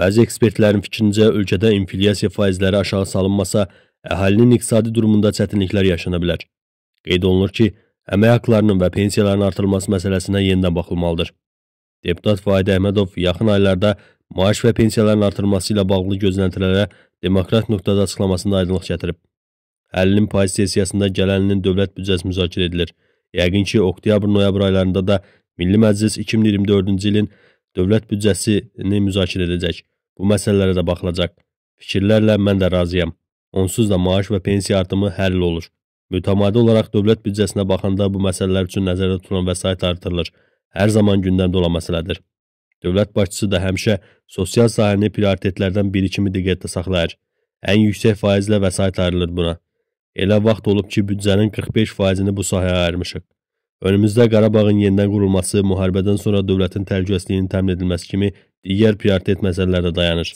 Bəzi ekspertlərin fikrincə ölkədə inflyasiya faizləri aşağı salınmasa, əhalinin iqtisadi durumunda çətinliklər yaşana bilər. Qeyd olunur ki, əmək haqlarının və pensiyaların artırılması məsələsinə yenidən baxılmalıdır. Deputat Fahid Əhmədov yaxın aylarda maaş və pensiyaların artırılması ilə bağlı gözləntilərə demokrat nöqtədə açıqlamasında aydınlıq gətirib. Həllinin payız sessiyasında gələninin dövlət büdcəsi müzakirə edilir. Yəqin ki, oktyabr-noyabr aylarında da Milli Məclis 2024-cü ilin dövlət büdcəsini müzakirə edəcək. Bu məsələlərə də baxılacaq. Fikirlərlə mən də razıyam. Onsuz da maaş və pensiya artımı həll olur. Mütəmadi olaraq dövlət büdcəsinə baxanda bu məsələlər üçün nəzərdə tutulan vəsait artırılır. Hər zaman gündəmdə olan məsələdir. Dövlət başçısı da həmişə sosial sahəni prioritetlərdən biri kimi diqqətdə saxlayır. Ən yüksək faizlə vəsait ayrılır buna. Elə vaxt olub ki, büdcənin 45 faizini bu sahəyə ayırmışıq. Önümüzdə Qarabağın yenidən qurulması, müharibədən sonra dövlətin təhlükəsizliyinin təmin edilməsi kimi digər prioritet məsələlər də dayanır.